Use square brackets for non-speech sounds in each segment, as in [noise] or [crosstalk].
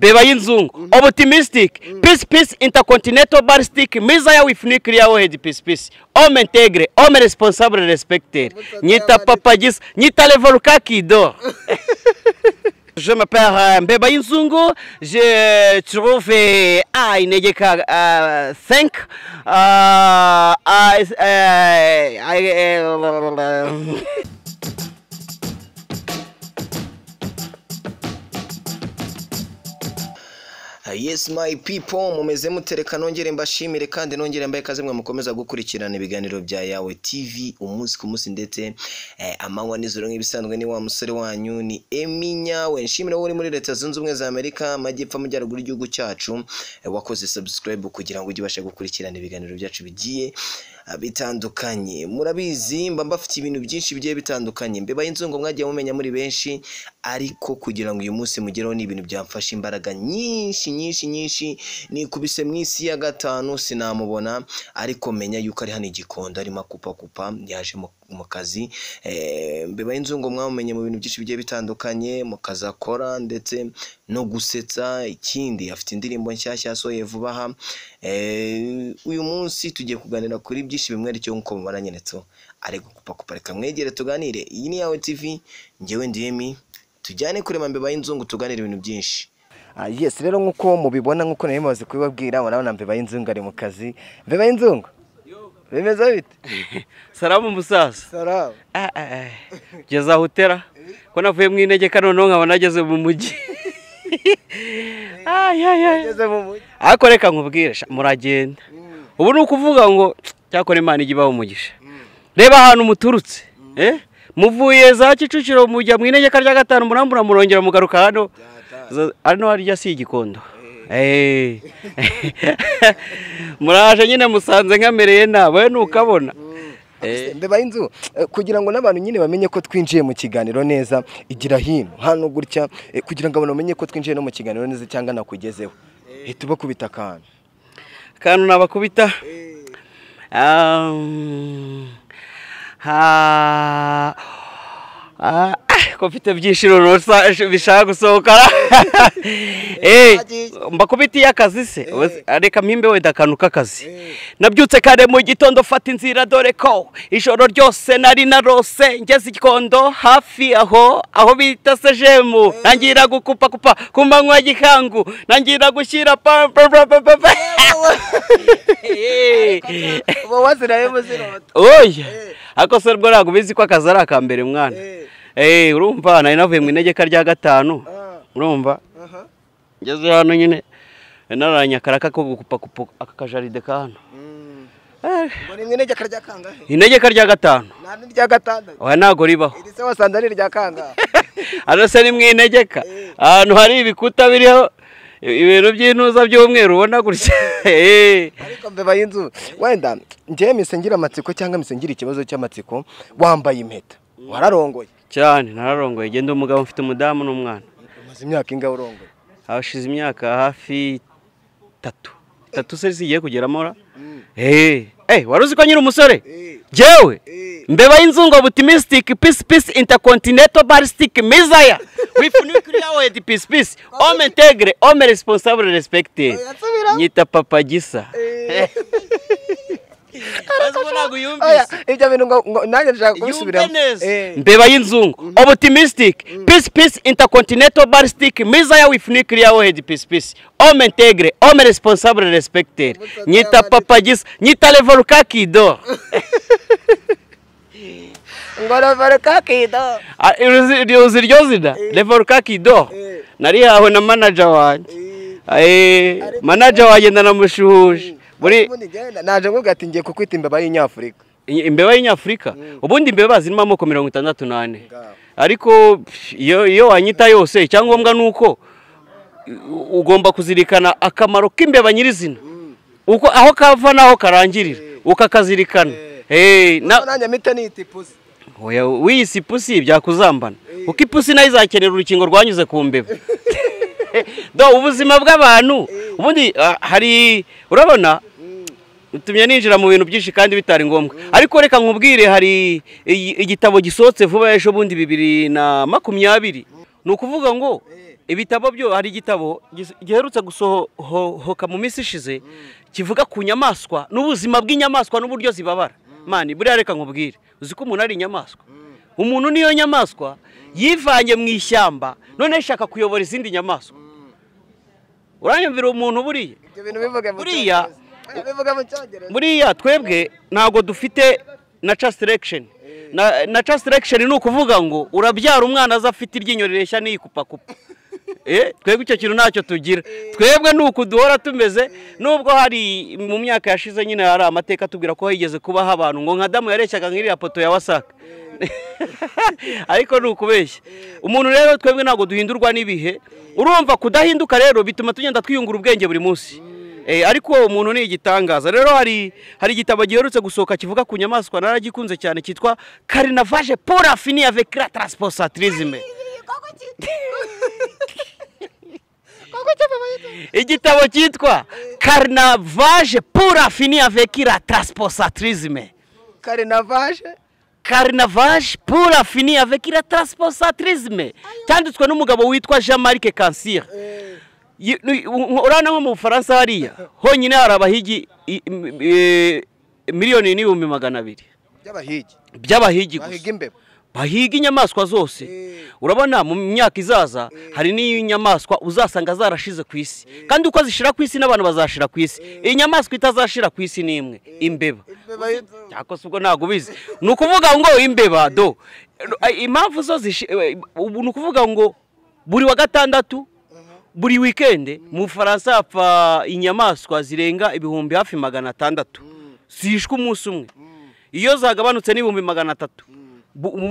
bebayinzungu mm uhum. -hmm. optimistic mm -hmm. peace peace intercontinental baristic mizaya wifunikria ohed peace peace homem integre homem responsável respecter nita papadis nita levoluka kido [laughs] Je m'appelle euh, Mbeba Inzungo, je trouve euh, ah, euh, à Inegeka 5 à Ah, yesi mayi pipo mumeze mutereka nongere mbashimire kandi nongere mbaye ikaze mwe mukomeza gukurikirana ibiganiro bya yawe tv umunsi ku munsi ndetse eh, amanywa n'ijoro nk'ibisanzwe ni wa musore wanyu ni emi nyawe nshimira wowe uri muri leta zunze ubumwe za amerika amajyepfo amajyaruguru y'igihugu cyacu eh, wakoze subscribe kugira ngo ujye ubashe gukurikirana ibiganiro byacu bigiye Ah, bitandukanye murabizi mba mbafite ibintu byinshi bigiye bitandukanye mbibaye inzungu mwagiye mumenya muri benshi ariko kugira ngo uyu munsi mugereho ni ibintu byamfasha imbaraga nyinshi nyinshi nyinshi nikubise mu isi ya gatanu sinamubona ariko menya yuko ari hano igikondo arimo akupakupa yajemo mu kazi eh, bibaye inzungu mwamumenye mu bintu byinshi bigiye bitandukanye mu kazi akora ndetse no gusetsa ikindi afite indirimbo nshyashya yasohoye vuba aha eh, uyu munsi tugiye kuganira kuri byinshi bimwe aricyo nk'uko mubara nyinetso ari gukupakupa reka mwegere tuganire iyi ni yawe tv ngewe ndiyemi tujyane kurema mbibaye yinzungu tuganire ibintu byinshi ah, yesi rero nk'uko mubibona nk'uko nari mumaze kubibabwira murabona mbeba y'inzungu ari mu kazi mbeba y'inzungu bimeze bite salamu musaza salamu ngeze aho utera ko navuye mu inegeka noneho nkabona nageze mu mujyi ariko reka nkubwire muragenda ubu ni ukuvuga ngo cyakora imana ijya ibaho umugisha reba ahantu muturutse muvuye za kicukiro mujya mu inegeka rya gatanu murambura murongera mugaruka hano hano harya si igikondo [laughs] muraje nyine musanze nkamereye nawe nukabona mbeba inzu eh, kugira ngo n'abantu nyine bamenye ko twinjiye mu kiganiro neza igira hino hano gutya eh, kugira ngo abantu bamenye ko twinjiye no mu kiganiro neza cyangwa nakugezeho hita eh, ubakubita akantu akantu nabakubita um, ha ko mfite ibyishiro bishaka gusohoka [laughs] mbakubitiye akazi se reka mpimbe wenda akantu k'akazi nabyutse kare mu gitondo fata inzira dore ko ijoro ryose nari narose ngeze igikondo hafi aho aho bita sejemu ntangira gukupakupa ku manywa y'ihangu ntangira gushyira pampampampampa oya ako se rwo ntabwo ubizi ko akazi ari aka mwana Eh, urumva nari navuye mu inegeka rya gatanu ah. urumva ngeze hano nyine nararanye akaraka ko gukupakupa aka kajaride ka hano mm. eh. inegeka rya gatanu n'irya gatandatu ribaho se hano [laughs] se ni mu inegeka eh. ahantu hari ibikuta biriho ibintu by'intuza by'umweru ubona gutya [laughs] ariko mbeba y'inzu wenda njyewe mise amatsiko cyangwa mise ikibazo cy'amatsiko wambaye impeta mm. wararongoye cyane nararongoye genda umugabo ufite umudamu n'umwana umaze imyaka ingahe urongoye hashize imyaka hafi itatu itatu se zigiye kugera mora mm. eee eh, eh, wari uzi ko nyiri umusore eh. jyewe mbeba y'inzungu butimisitike pisi pisi intakontineto barisitike mizaya wifu nukiriya wedi pisi pisi ome integire ome responsable respecte oh, nyita papa gisa [laughs] ibyo bintu ngo nanjye ndashaka kubisubiramo mbeba y'inzungu optimistic hum. peace peace intercontinental ballistic missile with nuclear warhead peace peace homme integre homme responsable respected nyita papa gisa nyita revoluka kido [laughs] ngo revoluka kido uzi iryo do. Naria kido eh. narihawe eh. ah, eh, na manager wanjye manager wanjye ndanamushuhuje mm. muri naje nkuvuga ati ngiye kukwita imbeba y'inyafurika imbeba y'inyafurika mm. ubundi imbeba zirimo amoko mirongo itandatu n'ane ariko iyo wanyita yose icyangombwa ni uko ugomba kuzirikana akamaro k'imbeba nyirizina mm. uko aho kava n'aho karangirira eh. ukakazirikana eh. Eh, wiyise ipusi byakuzambana kuko ipusi nayo izakenera urukingo rwanyuze ku mbeba [laughs] ubuzima bw'abantu ubundi ah, hari urabona utumye ninjira mu bintu byinshi kandi bitari ngombwa ariko reka nkubwire hari igitabo gisohotse vuba ejo bundi bibiri na makumyabiri ni ukuvuga ngo ibitabo byo hari igitabo giherutse gusohoka mu minsi ishize kivuga ku nyamaswa n'ubuzima bw'inyamaswa n'uburyo zibabara mani buriya reka nkubwire uzi ko umuntu ari inyamaswa umuntu niyo nyamaswa yivanye mu ishyamba none shaka kuyobora izindi nyamaswa uranyumvira umuntu buriya buriya buriya twebwe ntabwo dufite na selection eh. na ca ni ukuvuga ngo urabyara umwana aza afite iryinyo rireshya niyikupakupa [laughs] eh? twebwe icyo kintu ntacyo tugira eh. twebwe ni uku duhora tumeze nubwo hari mu myaka yashize nyine hari amateka tubwira ko higeze kubaho abantu ngo nka damu yareshyaga nk'iriya poto ya wasaka [laughs] ariko ni ukubeshya umuntu rero twebwe ntabwo duhindurwa n'ibihe urumva kudahinduka rero bituma tugenda twiyungura ubwenge buri munsi mm. Eh, ariko umuntu ni igitangaza rero hari hari igitabo giherutse gusohoka kivuga ku nyamaswa naragikunze cyane cyitwa karinavaje porafini avekira taransiposatirisimu igitabo cyitwa karinavaje porafini avekira taransiposatirisimu karinavaje karinavaje porafini avekira taransiposatirisimu cyanditswe n'umugabo witwa jean marc kansire eh. urabona nko mu bufaransa hariya honyine hari abahigi e, miliyoni n'ibihumbi magana abiri by'abahigi gusa bahiga inyamaswa zose eh. urabona mu myaka izaza eh. hari n'inyamaswa uzasanga zarashize ku isi kandi uko zishira ku isi n'abantu bazashira ku isi eh. iyi nyamaswa itazashira ku isi ni imwe imbeba cyakose ubwo ntabwo ubizi ni ukuvuga ngo imbeba do impamvu zo ni ukuvuga ngo buri wa gatandatu buri wikendi mu faransa hapfa inyamaswa zirenga ibihumbi hafi magana atandatu zishwe umunsi umwe iyo zagabanutse n'ibihumbi magana atatu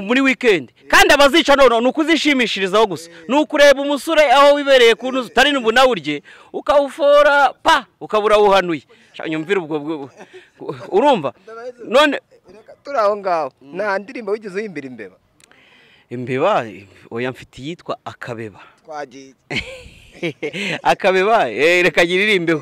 muri wikendi kandi abazica none ni ukuzishimishirizaho gusa ni ukureba umusore aho wibereye ku ntuzi utari bunawurye ukawufora pa ukabura uhanuye nyumvira ubwo urumva none turi aho ngaho nta ndirimbo wigeze uyimbira imbeba imbeba oya mfite iyitwa akabeba twagiye [laughs] [laughs] akabeba eh, reka iririmbeho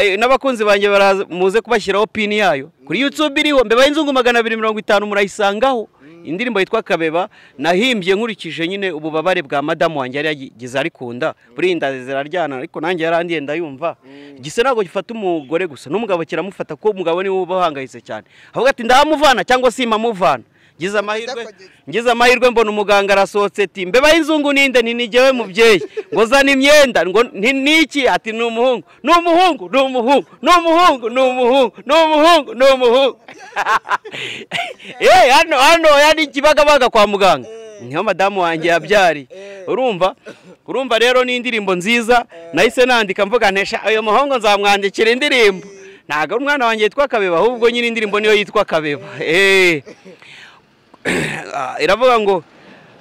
eh. n'abakunzi banjye muze kubashyiraho pini yayo kuri yutube iriho mbeba y'inzungu magana abiri mirongo itanu murayisangaho mm. indirimbo yitwa kabeba nahimbye nkurikije nyine ububabare bwa madamu wanjye yari yagize arikunda mm. buriya inda ziraryana ariko nanjye yarandiye ndayumva mm. gisa ntabwo gifata umugore gusa n'umugabo kiramufata kuko umugabo niwe uba uhangayitse cyane avuga ati ndamuvana cyangwa se ngize amahirwe ngize amahirwe mbona umuganga arasohotse ati mbebaye inzungu ninde ninigewe mubyeyi ngo zana imyenda ngo niki ati ni umuhungu ni umuhungu ni umuhungu ni umuhungu ni umuhungu ni umuhungu ni umuhungu yeee [laughs] eh, hano hano yari kibagabaga kwa muganga eh. niyo madamu wanjye yabyari eh. urumva urumva rero ni indirimbo nziza nahise nandika mvuga ntesha uyu muhungu nzamwandikira indirimbo ntabwo ari umwana wanjye yitwa kabeba ahubwo nyine indirimbo niyo yitwa kabeba ira avuga ngo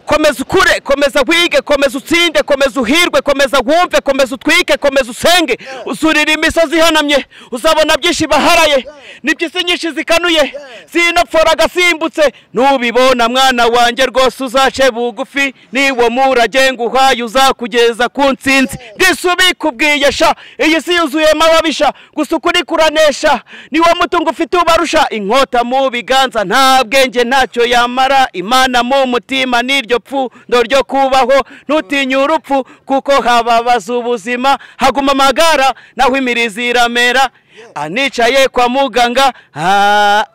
komeza ukure komeza wige komeza utsinde komeza uhirwe komeza wumve komeza utwike komeza usenge usurira imisozi ihanamye uzabona byinshi baharaye n'iby'isi nyinshi zikanuye sinapfora agasimbutse nubibona mwana wanjye rwose uzace bugufi niwo muragenge uhaye uzakugeza ku nsinzi bwise ubikubwiye sha iyi si yuzuye ababisha gusa ukuri kuranesha niwo mutungo ufite ubarusha inkota mu biganza nta bwenge ntacyo yamara imana mu mutima n'iryo iryo pfundo ryo kubaho ntutinye urupfu kuko hababaza ubuzima haguma amagara naho imirizi iramera anicaye kwa muganga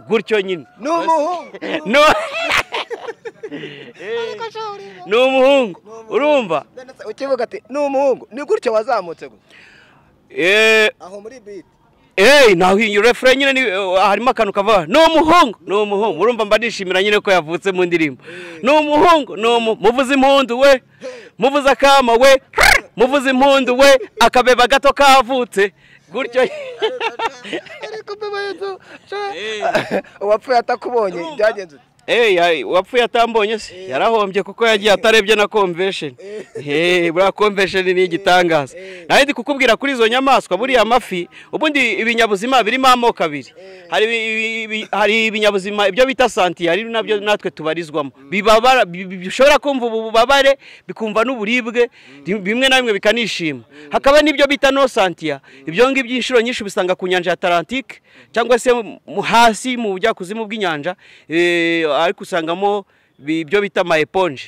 gutyo nyine [laughs] eh. ni umuhungu ni umuhungu urumva ukivuga ati ni umuhungu ni gutyo wazamutse eh. aho muri biti eee nawe iyi refure nyine eh, oh, harimo akantu kava ni umuhungu ni umuhungu urumva mba nyine ko yavutse mu ndirimbo ni umuhungu ni muvuze impundu we muvuze akama we muvuze impundu we akabeba gato kavutse gutyo ariko mbeba wapfuye atakubonye byagenze Eh, wapfuye atambonye se eh. yarahombye kuko yagiye atarebye na komvesheni eh. buriya komvesheni ni igitangaza nawe ndi kukubwira kuri izo nyamaswa buriya mafi ubundi ibinyabuzima birimo amoko abiri hari ibinyabuzima ibyo bita santiya ari nabyo natwe tubarizwamo bishobora kumva ububabare bikumva n'uburibwe bimwe na bimwe bikanishima hakaba n'ibyo bita no santiya ibyo ngibyo inshuro nyinshi ubisanga ku nyanja ya tarantike cyangwa se hasi mu bujyakuzimu bw'inyanja ariko usangamo ibyo bita eponje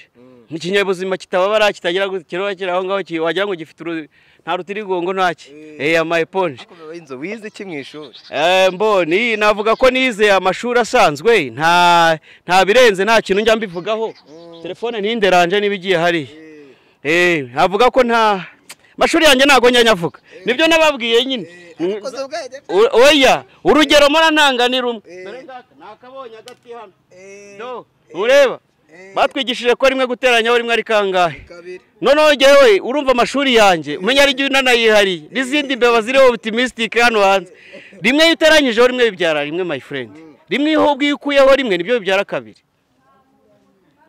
ikinyabuzima mm. kitababara kitagira kirokera aho ngaho wagira ngo gifite nta rutirigongo ntacyo eee amayeponje inzu wize iki mu ishuri eh, mboni navuga ko nize amashuri asanzwe nta birenze nta kintu njya mbivugaho mm. telefone ntinde ranje niba igiye hariya eh. eh, navuga ko nta mashuri yanjye ntabwo nyanyavuga eh. nibyo nababwiye nyine eh, mm. oya urugero murananga ni rumwe eh. ureba batwigishije ko rimwe guteranyaho rimwe ari kangahe noneho ngewe urumva amashuri yanjye umenya ari igihe unanayihariye n'izindi mbeba ziriho optimistic hano hanze rimwe iyo uteranyijeho rimwe bibyara rimwe my friend mm. rimwe iyo ubwikuyeho rimwe nibyo bibyara kabiri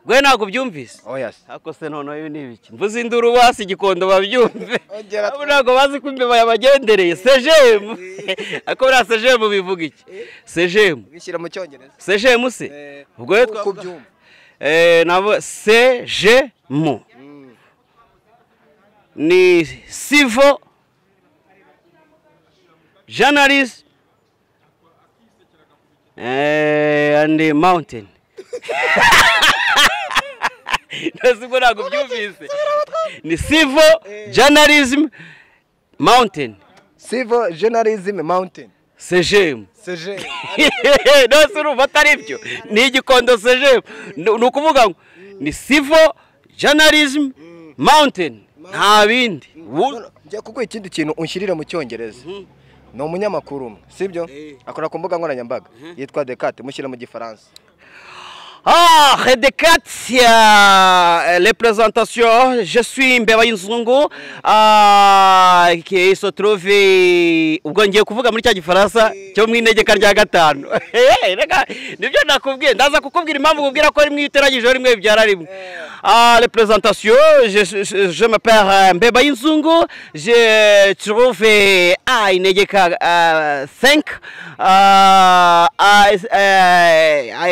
we ntabwo ubyumvise oh, ariko se noneho ibi ni ibiki mvuze induru basi igikondo babyumve [laughs] ntabwo bazi ko imbeba yabagendereye eh. sejemu [laughs] ariko buriya sejemu bivuga iki eh. sejemu bishyira mu cyongereza sejemu se eh, ubwo rero twabyumva sejemu mm. ni sivo janarizi andi mawuntini [laughs] [laughs] ntabwo ntabwo byumvise ni sivo janarizimu mawunteni sivo janarizimu mawunteni sejemu sejemu nose urumva atari byo ni igikondo sejemu ni ukuvuga ngo ni sivo janarizimu mountain nta bindi mm. njya kuguha ikindi kintu unshyirire mu cyongereza mm-hmm. ni umunyamakuru umwe sibyo eh. akora ku mbuga nkoranyambaga mm-hmm. yitwa dekate mushyire mu gifaransa Ah, Redecatia, euh, les présentations. Je suis Mbeba euh, qui se trouve au kuvuga muri cyo Eh, [laughs] Ah, les présentations. Je, je, je m'appelle euh, Mbeba j'ai Je trouve à intege 5 ah, ah, ah,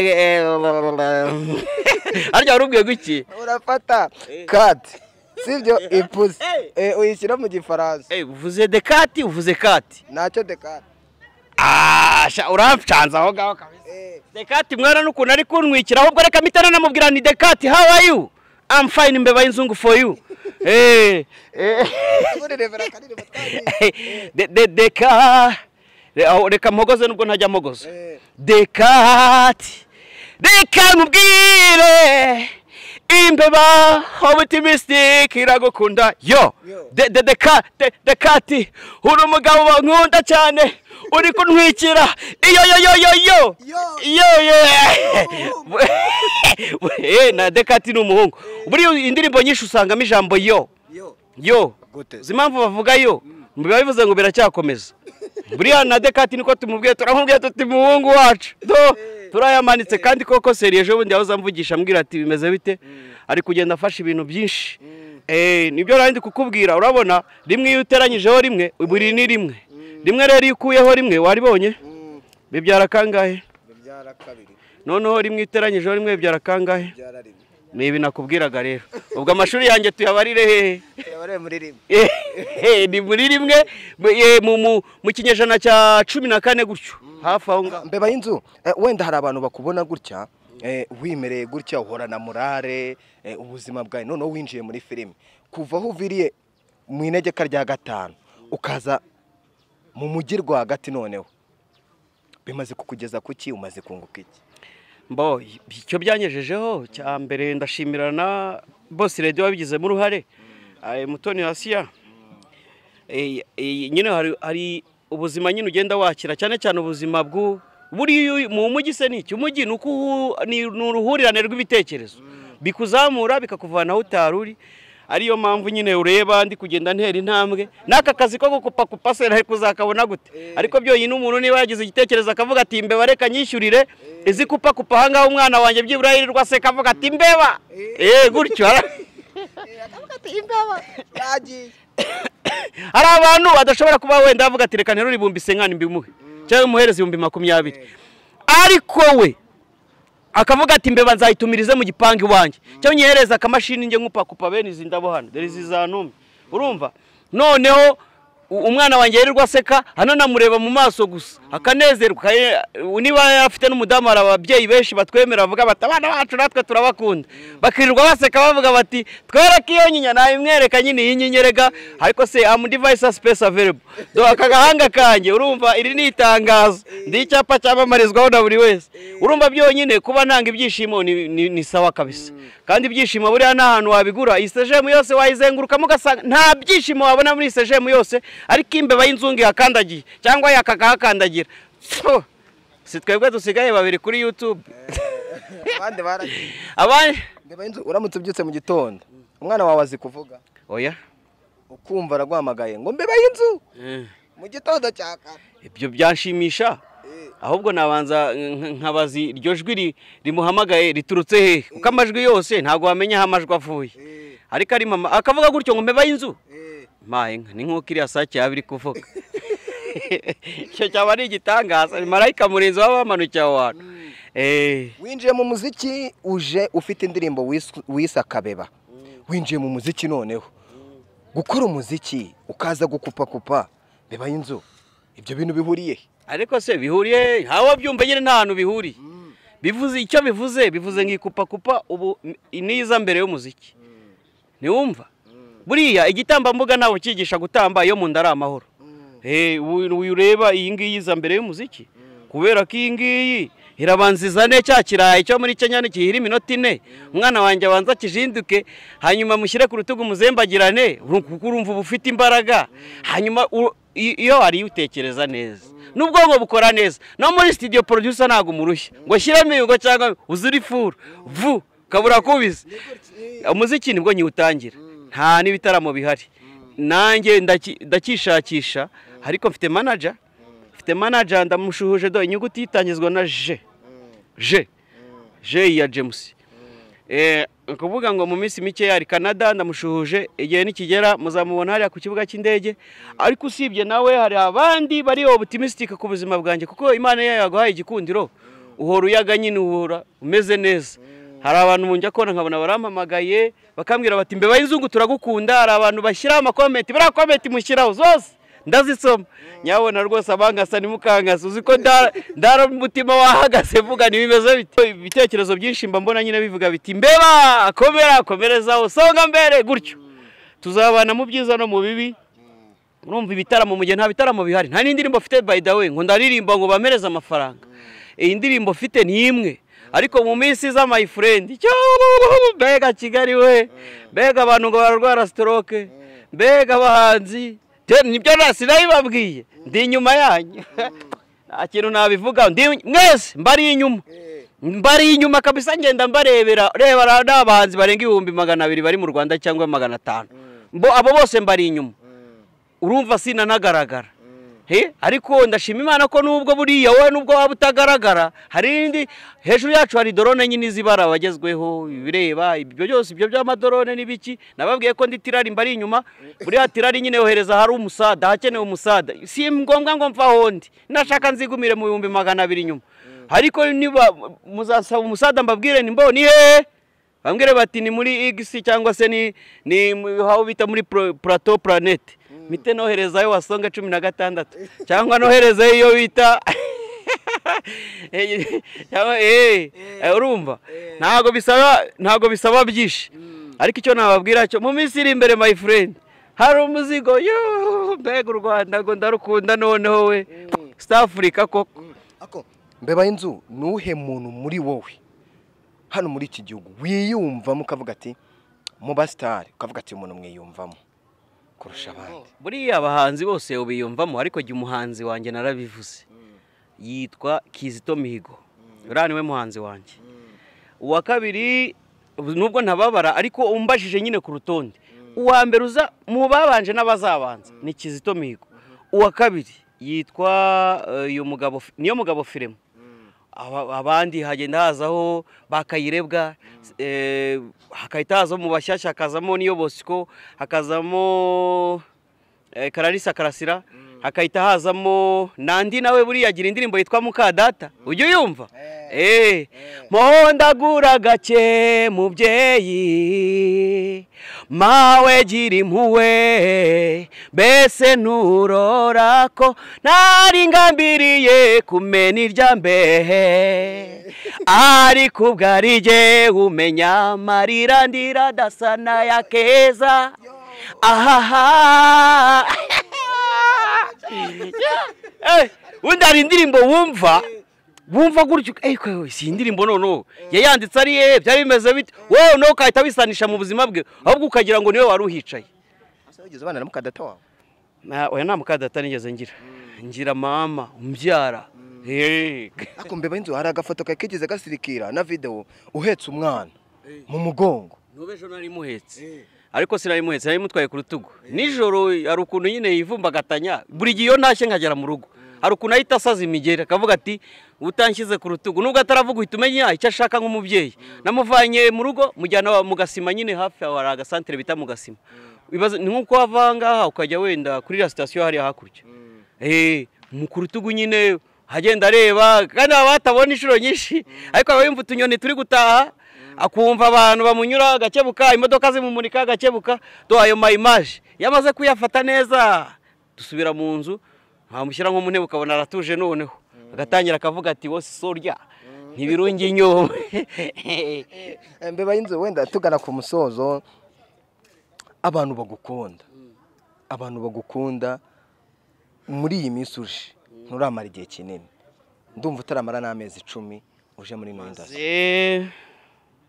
harya [laughs] wari ubwiye guki urafata kati eh. sibyo eh. ipuze eh. uyishyira mu gifaransa uvuze dekati uvuze kati ntacyo dekati ah, uracanze aho ngaho kabisa dekati mwana n'ukuntu ari kunwikira ahubwo reka mitana namubwira ni dekati how are you I'm fine mbeba y'inzungu for you [laughs] eh de [laughs] reka mpogoze nubwo ntajya mpogoza dekati reka mubwire imbeba optimistic iragukunda yo dekati uri umugabo bankunda cyane uri kunwikira iyo yo yo yo yo yo yo na dekati ni umuhungu eh. buriya indirimbo nyinshi usangamo ijambo yo yo uzi impamvu bavuga yo mm. biba bivuze ngo biracyakomeza [laughs] buriya na dekati niko tumubwiye turamubwiye tuti muhungu wacu do eh. turayamanitse kandi koko seri ejo bundi yahoze amvugisha ambwira ati bimeze bite mm. ari kugenda afasha ibintu byinshi mm. eh, nibyo rero ndi kukubwira urabona rimwe iyo uteranyijeho rimwe buri ni rimwe mm. rimwe rero iyo ukuyeho rimwe waribonye bibyara kangahe noneho rimwe iteranyijeho rimwe bibyara kangahe ni ibi nakubwiraga rero ubwo amashuri yanjye tuyabarire hehe ni muri rimwe mu kinyejana cya cumi na kane gutyo mm. hafi aho ngaho mbeba y'inzu eh, wenda hari abantu bakubona gutya eh, wimereye gutya uhora na morale eh, ubuzima bwawe noneho winjiye muri filime kuva aho uviriye mu inegeka rya gatanu ukaza mu mujyi rwagati noneho bimaze kukugeza kuki umaze kunguka iki icyo byanyejejeho cya mbere ndashimirana bose radiyo wabigizemo uruhare mutoni hasiya eh, eh, nyine hari ubuzima nyine ugenda wakira cyane cyane ubuzima bw'u buriya mu mujyi se n'iki umujyi ni uruhurirane rw'ibitekerezo mm. bikuzamura bikakuvana aho utari uri ariyo mpamvu nyine ureba ndi kugenda ntera intambwe n'aka kazi ko gukupakupa se ntari kuzakabona gute eh. ariko byonyine umuntu niba yagize igitekerezo akavuga ati mbeba reka nyishyurire eh. izi kupakupa ahangaha umwana wanjye byibura yirirwa aseka avuga ati mbeba eee eh. gutyo akavuga ati imbeba [coughs] hari abantu badashobora kuba wenda bavuga ati reka nterure ibihumbi isengani mbimuhe mm. cyangwa umuhereze ibihumbi makumyabiri ariko we akavuga ati mbeba nzayitumirize mu gipangu iwanjye cyangwa nyihereze akamashini njye nkupakupa bene izi ndabo hano dore izi zantumye urumva noneho umwana wanjye yirirwa aseka namureba mu maso gusa akanezerwa niba afite n'umudamu hari ababyeyi benshi batwemera bavuga bati abana bacu natwe turabakunda bakirirwa baseka bavuga bati twereke iyo nyinya nayimwereka nyine iyi nyingerega ariko se amu divayisi sipesi averibo dore aka gahanga kanjye urumva iri ni itangazo ndi icyapa cyamamarizwaho na buri wese urumva byonyine kuba ntanga ibyishimo ni sawa kabisa kandi ibyishimo buriya n'ahantu wabigura iyi sejemu yose wayizengurukamo ugasanga nta byishimo wabona muri iyi sejemu yose ariko imbeba y'inzungu ihakandagiye cyangwa yakagahakandagira si twebwe dusigaye babiri kuri yutube eh, uramutse ubyutse mu gitondo umwana wawe azi kuvuga oya ukumva araguhamagaye ngo mbeba y'inzu eh. mu gitondo cya kare ibyo byashimisha eh. ahubwo nabanza nkabazi iryo jwi rimuhamagaye riturutse he kuko amajwi yose ntabwo wamenya aho amajwi avuye ariko ari mama akavuga gutyo ngo mbeba y'inzu mpaye ni nk'uko iriya saa cyaba iri kuvuga icyo cyaba ari igitangaza ni marayika murinzi waba wamanukiye aho hantu eh. winjiye mu muziki uje ufite indirimbo wise akabeba winjiye mu muziki noneho gukora umuziki ukaza gukupakupa biba inzu ibyo bintu bihuriye ariko se bihuriye ntawe byumva nyine nta hantu bihuriye bivuze icyo bivuze bivuze ngo ikupakupa ubu niza mbere y'umuziki ntiwumva buriya igitambambuga ntabwo ukigisha gutamba iyo mu nda ari amahoro mm. uyu ureba iyi ngiyi iza mbere y'umuziki mm. kubera ko iyi ngiyi irabanza izane cya kirayi cyo muri kenya ntikihira iminota ine mm. umwana wanjye abanza akizinduke hanyuma mushyire ku rutugu muzembagirane kuko urumva uba ufite imbaraga hanyuma iyo wariye utekereza neza n'ubwonko bukora neza no muri sitidiyo porodusa ntabwo umurushya ngo shyiremo imihigo cyangwa uzure ifuru vu kabura kubizi umuziki nibwo nyiwutangira nta n'ibitaramo bihari nanjye ndakishakisha ariko mfite manager mfite manager ndamushuhuje do inyuguti itangizwa na je je je ya james eh, ni ukuvuga ngo mu minsi mike yari canada ndamushuhuje igihe nikigera muzamubona hariya ku kibuga cy'indege ariko usibye nawe hari abandi bari obutimisitika ku buzima bwanjye kuko imana yayo yaguhaye igikundiro uhora uyaga nyine uhora umeze neza hari abantu mu kubona nkabona barampamagaye bakambwira bati mbeba y'inzungu turagukunda hari abantu bashyiraho amakomenti buriya komenti mushyiraho zose ndazisoma nyabona rwose abangasa nimukangasa uzi ko ndara umutima wahagaze mvuga ntibimeze ibitekerezo byinshi mba mbona nyine bivuga biti mbeba komera komerezaho songa mbere gutyo tuzabana mu byiza no mu bibi urumva ibitaramo mu gihe nta bitaramo bihari nta n'indirimbo mfite bayidawe ngo ndaririmba ngo bamereze amafaranga iyi ndirimbo ufite ni imwe ariko mu minsi iza friend mbega kigali we mm. mbega abantu ngo bararwara sitoroke mm. mbega abahanzi nibyo nasi nabibabwiye mm. ndi inyuma yanyu [laughs] nta kintu nabivuga mwese mbari inyuma eh. mbari inyuma kabisa ngenda mbarebera reba n'abahanzi barenga ibihumbi magana abiri bari mu rwanda cyangwa magana atanu abo bose mbari inyuma urumva sinagaragara ariko ndashima imana ko nubwo buriya wowe nubwo waba utagaragara hari indi hejuru yacu hari dorone nyine zibara abagezweho ibireba ibyo byose ibyo by'amadorone n'ibiki nababwiye ko ndi tirari mbari inyuma buriya tirari nyine yohereza hari umusada hakenewe umusada si ngombwa ngo mvaho ndi nashaka nzigumire mu bihumbi magana abiri inyuma ariko niba muzasaba umusada mbabwire ni mbo ni hehe bambwire bati ni muri igisi cyangwa se ni aho bita muri purato puranete Mm. mite noherezayo wasonga cumi na gatandatu cyangwa noherezayo iyo bita [laughs] eh, eh, eh. urumva ntabwo bisaba ntabwo bisaba byinshi mm. ariko icyo nababwira cyo mu minsi iri imbere my friend hari umuzigo yoo mbega u rwanda ngo ndarukunda noneho we mm. sitafurika koko mbeba inzu nuhe muntu muri wowe hano muri iki gihugu wiyumvamo ukavuga ati mu basitari ukavuga ati umuntu mwiyumvamo kurusha abandi buriya abahanzi bose ubiyumvamo ariko jya umuhanzi wanjye narabivuze mm. yitwa kizito mihigo mm. uriya niwe muhanzi wanjye mm. uwa kabiri nubwo ntababara ariko umbajije nyine ku rutonde uwa mbere uza mu babanje n'abazabanza ni kizito mihigo mm-hmm. uwa kabiri yitwa eh, uyu mugabo niyo mugabo firemo abandi hagenda hazaho bakayirebwa eh, hakahita haza mu bashyashya hakazamo n'iyo bosiko hakazamo kararisa eh, karasira mm. hakahita hazamo nandi nawe buriya agira indirimbo yitwa mukadata mm. ujya uyumva eh. Eh. moho ndagura gake mubyeyi mawe gira impuwe mbese nturora ko ntari ngambiriye kumena irya mbehe ariko ubwo ari jye umenya amarira ndira adasa n'aya keza ahaha eh, wenda hari indirimbo wumva wumva gutyo eh, si indirimbo noneho yayanditse ari yewe byari bimeze bite wowe nawe ukahita wisanisha mu buzima bwe ahubwo ukagira ngo niwe wari uhicaye wigeze ubana na mukadata wawe oya nta mukadata nigeze ngira ngira mama umbyara mm. eh. ariko mbeba inzu hari agafoto kigeze gasirikira na videwo uhetse umwana mu mugongo n'ubu nari muhetse ariko sinayimuhetse yayimutwaye ku rutugu nijoro hari ukuntu nyine yivumbagatanya buri gihe iyo ntashye nkagera mu rugo hari ukuntu ahita asaza imigeri akavuga ati utanshyize ku rutugu nubwo ataravuga uhita umenya icyo ashaka nk'umubyeyi namuvanye mu rugo mujyana mu gasima nyine hafi aho hari agasantere bita mu gasima ni nk'uko wava aha ngaha ukajya wenda kuri la sitasiyo hariya hakurya eh, ku rutugu nyine agenda areba kandi haba hatabona inshuro nyinshi ariko aba yumva utunyoni turi gutaha akumva abantu bamunyura agakebuka imodoka zimumurika agakebuka duha ayo mayimaje iyo kuyafata neza dusubira mu nzu ntamushyira nko mu ntebe ukabona aratuje noneho agatangira akavuga ati wose sorya ntibirunge inyuma [laughs] eh, mbeba y'inzu wenda tugana ku musozo abantu bagukunda abantu bagukunda muri iyi minsi uje nturamara igihe kinini ndumva utaramara n'amezi icumi uje muri ino indasi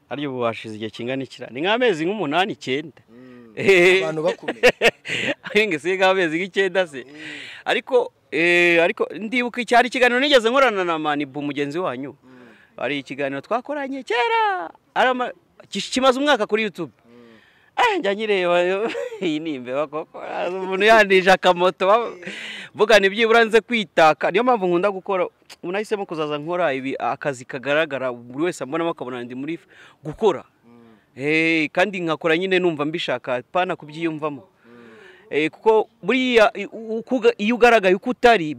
ariyo ubu igihe kingana iki ni nk'amezi nk'umunani icyenda mm. eh. abantu bakomeye [laughs] si nk'amezi nk'icyenda se mm. ariko eh, ariko ndibuka cyari ikiganiro nigeze nkorana na manibu mugenzi wanyu mm. hari ikiganiro twakoranye kera kimaze umwaka kuri yutube Eh, njya nyireba [laughs] iyi ni imbeba koko umuntu yandije akamoto mvuga byibura nze kwitaka niyo mpamvu nkunda gukora unahisemo ahisemo kuzaza nkora ibi akazi kagaragara buri wese ambonamo akabona ndi muri gukora mm. eh, kandi nkakora nyine numva mbishaka pana kubyiyumvamo mm. eh, kuko buriya iyo ugaragaye uko utari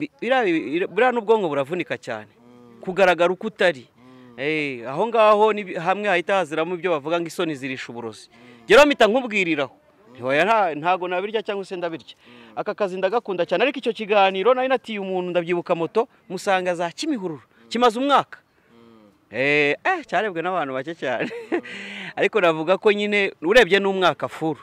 buriya n'ubwonko buravunika cyane mm. kugaragara uko utari Mm. Eh, aho ngaho hamwe hahita haziramo ibyo bavuga ngo isoni zirisha uburozi rero mpita nkubwiriraho mm. ntago nabirya cyangwa se ndabirya mm. aka kazi ndagakunda cyane ariko icyo kiganiro nari natiye umuntu ndabyibuka moto musanga za kimihururu kimaze umwaka eee eh, eh, cyarebwe n'abantu bake cyane [laughs] ariko navuga ko nyine urebye n'umwaka furu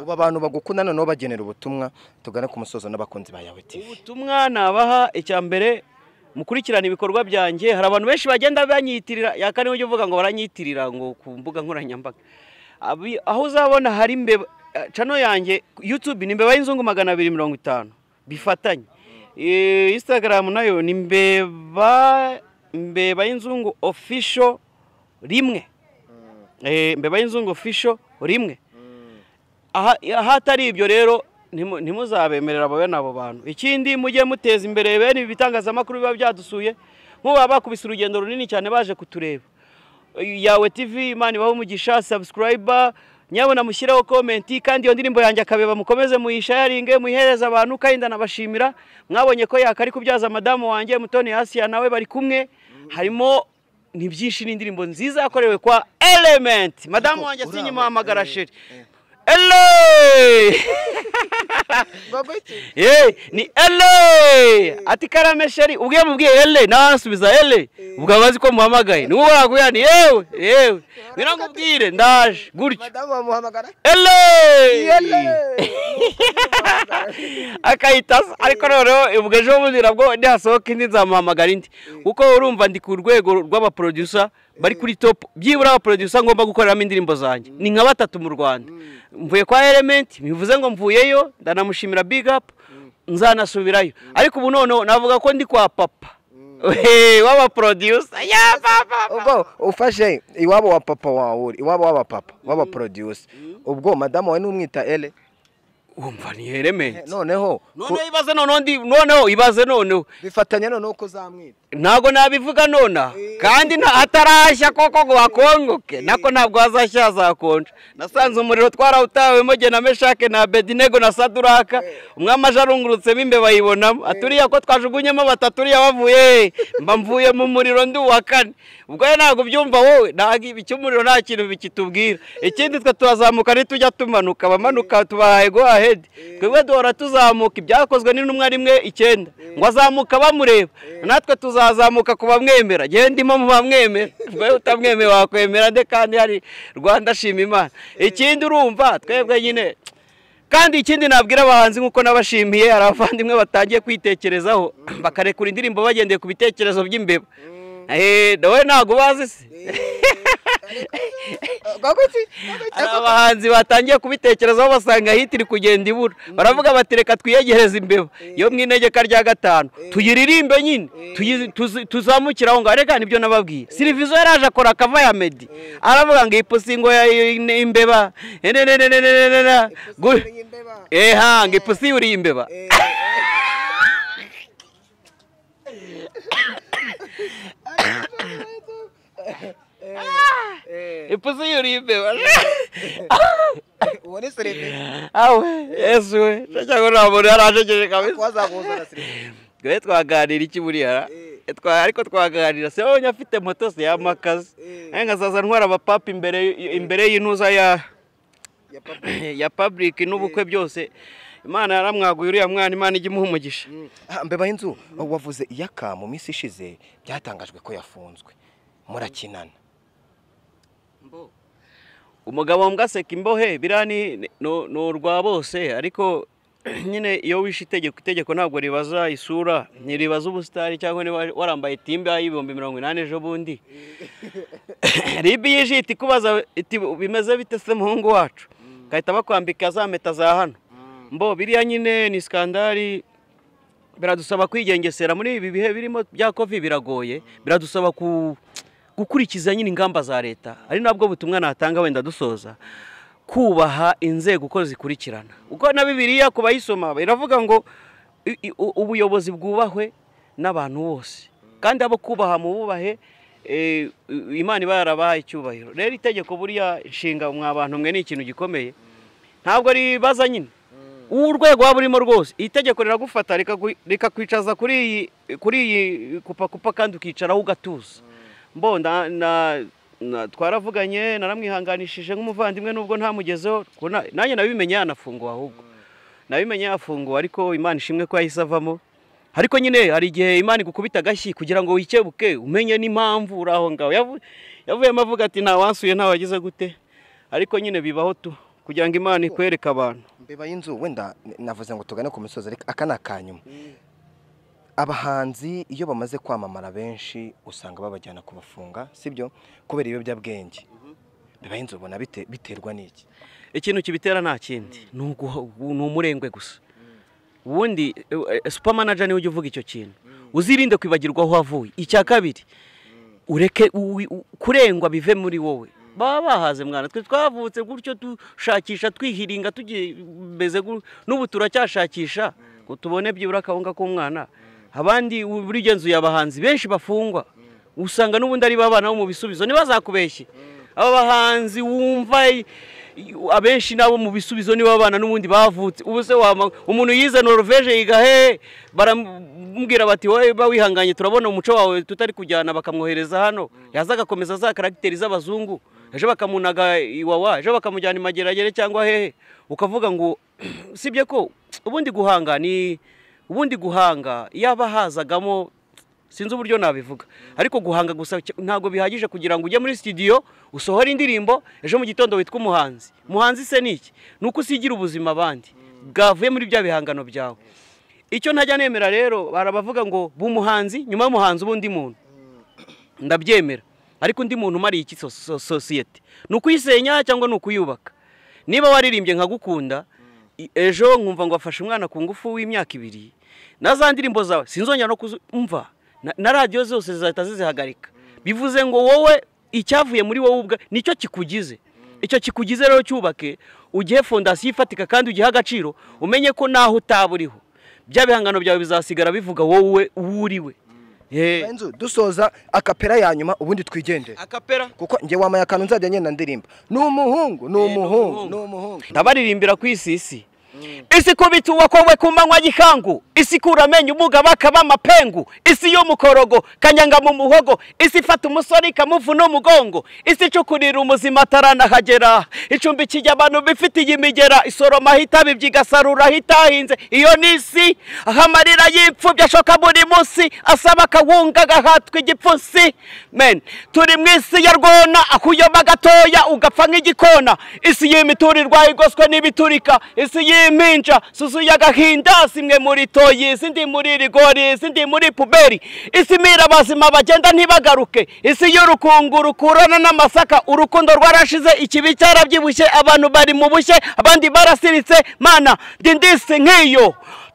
ubu abantu bagukunda noneho bagenera ubutumwa tugane ku musozo n'abakunzi ba yawe tivi ubutumwa nabaha icya mbere mukurikirana ibikorwa byanjye hari abantu benshi bagenda banyitirira yakane ujya uvuga ngo baranyitirira ngo ku mbuga nkoranyambaga aho uzabona hari imbeba cano yanjye YouTube ni imbeba y'inzungu magana abiri mirongo itanu bifatanye eh, Instagram nayo ni imbeba imbeba y'inzungu official rimwe imbeba mm. eh, y'inzungu official rimwe mm. ahatari ibyo rero ntimuzabemerera babe n'abo bantu ikindi mujye muteza imbere bene ibi bitangazamakuru biba byadusuye nk'ubu bakubise urugendo runini cyane baje kutureba yawe tivi imana ibaho umugisha sabusikarayiba nyabona mushyiraho komenti kandi iyo ndirimbo yanjye akabeba mukomeze muyisharinge muyihereze abantu kandi nabashimira mwabonye ko yakari kubyaza madamu wanjye mutoni hasiya nawe bari kumwe harimo ni byinshi n'indirimbo nziza yakorewe kwa elementi madamu wanjye asinya umuhamagara eh, eh, sheri eh. ni ele ati karame sheri ubwiye mubwiye ele nasubiza arasubiza ele eh. ubwo azi ko muhamagaye niwe waguha ni yewe yewe ngwino nkubwire ndaje gutyo ele [laughs] akayita ariko noneho ubwo ejo bundi nabwo nihasohoka indi nzamuhamagara indi eh. kuko urumva ndi ku rwego rw'abaproducer bari kuri top byibura ba producer ngomba gukoreramo indirimbo zanjye ni nka batatu mu rwanda mm. mvuye kwa elementi bivuze ngo mvuyeyo ndanamushimira big up mm. nzanasubirayo mm. ariko ubu none navuga ko ndi kwa papa [laughs] waba producer ya papa ubwo ufashe iwabo wa papa wawe uri iwabo w'aba papa w'aba producer ubwo madamu we n'umwita ele wumva ni element eh, noneho noneho ibaze noneho noneho ibaze noneho bifatanya noneho ko zamwita ntabwo nabivuga nonaha eh. kandi atarashya koko ngo hakongoke eh. nako ntabwo azashya hazakonja nasanze umuriro twarawutawemo genameshake na bedinego na saduraka eh. umwami aje arungurutsemo imbeba yibonamo aturiya ko twajugunyemo bataturiya bavuye mba mvuye mu muriro ndi uwa kane ubwo rero ntabwo ubyumva wowe icy'umuriro nta kintu bikitubwira ikindi twe turazamuka ntitujya tumanuka abamanuka tubahaye go ahedi twebwe duhora tuzamuka ibyakozwe n'intumwa rimwe icyenda ngo azamuka bamureba natwe tuzamuka uzazamuka ku bamwemera genda mu bamwemera rwe [laughs] utamwemera wakwemera de kandi hari rwanda shima imana ikindi urumva twebwe nyine kandi ikindi nabwira abahanzi nk'uko nabashimiye hari abavandimwe batangiye kwitekerezaho bakarekura indirimbo bagendeye ku bitekerezo by'imbeba mm. eee eh, nawe ntabwo ubazi se eh. Eh, hari abahanzi batangiye kubitekerezaho basanga hiti iri kugenda ibura mm. baravuga bati reka twiyegereze imbeba eh. yo mu inegeka rya gatanu eh. tuyiririmbe nyine tuzamukire aho ngaho reka nibyo nababwiye sirivizo yari aje akora akava ya medi aravuga ngo ipusingo ya imbeba eha ngo ipusi yuriye imbeba ipusi y'urimbe uwo ni serivisi awe yesu we cyangwa nta muntu yari ajegeje kabisa wazaguza na serivisi twe twaganira iki buriya ariko twaganira se wowe afite moto se yamakaze nkazaza ntwara abapapa imbere imbere y'intuza ya ya public n'ubukwe byose imana yaramwaguye uriya mwana imana ijya imuha umugisha mbeba inzu wavuze iyaka mu minsi ishize byatangajwe ko yafunzwe murakinana umugabo wambwa mbwaseka imbohe birani ni urwa bose ariko [clears throat] nyine iyo wishe itegeko itegeko ntabwo ribaza isura ntiribaza ubusitani cyangwa niba warambaye timba y'ibihumbi mirongo inani ejo bundi [clears throat] ribi yijita ikubaza iti bimeze bite se muhungu wacu gahita mm. bakwambika za mpeta za hano mm. mbo biriya nyine ni sikandari biradusaba kwigengesera muri ibi bihe birimo bya kovi biragoye mm. biradusaba ku gukurikiza nyine ingamba za leta ari nabwo butumwa natanga wenda dusoza kubaha inzego uko zikurikirana uko na Bibiliya ku bayisoma biravuga ngo ubuyobozi bwubahwe n'abantu bose kandi abo kubaha mu bubahe eh, imana iba yarabaye icyubahiro rero itegeko buriya nshinga mwa bantu mwe ni ikintu gikomeye ntabwo ribaza nyine mm. urwego waba urimo rwose itegeko riragufata rikakwicaza kuri iyi kupakupa kandi ukicara ugatuza twaravuganye naramwihanganishije nk'umuvandimwe nubwo ntamugezeho nanjye nabimenye yanafunguwe ahubwo nabimenye yafunguwe ariko imana ishimwe ko yahise avamo ariko nyine hari igihe imana igukubita agashyi kugira ngo wikebuke umenye n'impamvu uri aho ngaho yavuyemo avuga ati ntawasuye ntawagize gute ariko nyine bibaho tu kugira ngo imana ikwereke abantu mbeba y'inzu wenda navuze ngo tugane ku misozi ariko aka ni akanyuma mm. abahanzi iyo bamaze kwamamara benshi usanga babajyana kubafunga sibyo kubera ibiyobyabwenge mhm. biba ubona biterwa n'iki ikintu kibitera nta kindi mm. ni umurengwe gusa mm. ubundi eh, eh, supamanaja niwe ujya uvuga icyo kintu mm. uzirinde kwibagirwa aho wavuye icya kabiri ureke kurengwa bive muri wowe baba bahaze mwana twe twavutse gutyo dushakisha twihiringa tugeze n'ubu turacyashakisha ngo tubone byibura akawunga k'umwana abandi buriya nzu abahanzi benshi bafungwa usanga n'ubundi ari abana bo mu bisubizo ntibazakubeshye mm. aba bahanzi wumva abenshi nabo mu bisubizo niba abana n'ubundi bavutse ubu se umuntu yize Norvege yiga baramubwira bati wowe wihanganye turabona umuco wawe tutari kujyana bakamwohereza hano mm. yaza agakomeza za karagiteri z'abazungu mm. ejo bakamunaga iwawa ejo bakamujyana imageragere cyangwa hehe ukavuga ngo usibye [clears throat] ko ubundi guhanga ni ubundi guhanga yaba hazagamo sinzi uburyo nabivuga ariko guhanga gusa ntabwo bihagije kugira ngo ujye muri sitidiyo usohore indirimbo ejo mu gitondo witwa umuhanzi umuhanzi se ni iki ni uko usigira ubuzima abandi bwavuye muri bya bihangano byawe icyo ntajya nemera rero barabavuga ngo bumuhanzi nyuma y'umuhanzi ubundi muntu ndabyemera ariko undi muntu umariye iki sosiyete ni ukuyisenya cyangwa ni ukuyubaka niba waririmbye nkagukunda ejo nkumva ngo afashe umwana ku ngufu w'imyaka ibiri na za ndirimbo zawe sinzongera no kuzumva na radiyo zose zizahita zizihagarika bivuze ngo wowe icyavuye muri wowe ubwa nicyo kikugize icyo kikugize rero cyubake ugihe fondasiyo ifatika kandi ugihe agaciro umenye ko naho utaba uriho bya bihangano byawe bizasigara bivuga wowe uwuriwe dusoza akapera ya nyuma ubundi twigende akapera kuko njye wambaye akantu nzajya na ndirimba ni umuhungu ni eh, umuhungu ni umuhungu ntabaririmbira ku isisi isikubita uwakowe ku manywa y'ikangu isikura amenyo umugabo akaba amapengu isi y'umukorogo kanyanga mu muhogo isi ifata umusore ikamuvuna umugongo isi icukurira umuzima icumbi icumbikiye abantu bifitiye imigera isoromaho itabi byigasaruraho itahinze iyo ni isi aho amarira y'ipfubyi buri munsi asaba akawunga agahatwa igipfunsi men turi mu isi ya rwona akuyoba gatoya ugapfa nk'igikona isi y'imiturirwa igoswe n'ibiturika isi y'i minja suzuye agahinda zimwe muri toyi izindi muri rigori izindi muri puberi isi imira abazima bagenda ntibagaruke isi y'urukungu rukurana n'amasaka urukundo rwarashize ikibi cyarabyibushye abantu bari mu bushye abandi barasiritse mana ndi ndisi nk'iyo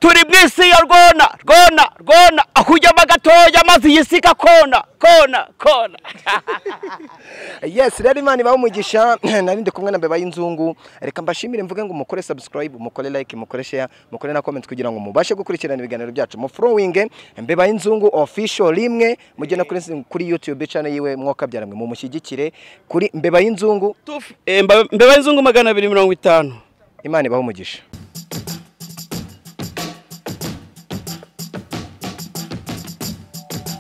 turi mu isi ya rwona rwona rwona aho ujyamo gatoya maze iyi si igakona kona kona [laughs] yesi rero imana ibaho umugisha [clears throat] narinde kumwe na mbeba y'inzungu reka mbashimire mvuge ngo mukore subscribe mukore like mukore share mukore na comment kugira ngo mubashe gukurikirana ibiganiro byacu mu following mbeba y'inzungu official rimwe mujye no kuri youtube channel yiwe mwokabyara mwe mumushyigikire kuri mbeba y'inzungu eh, mbeba y'inzungu magana abiri mirongo itanu imana ibaho umugisha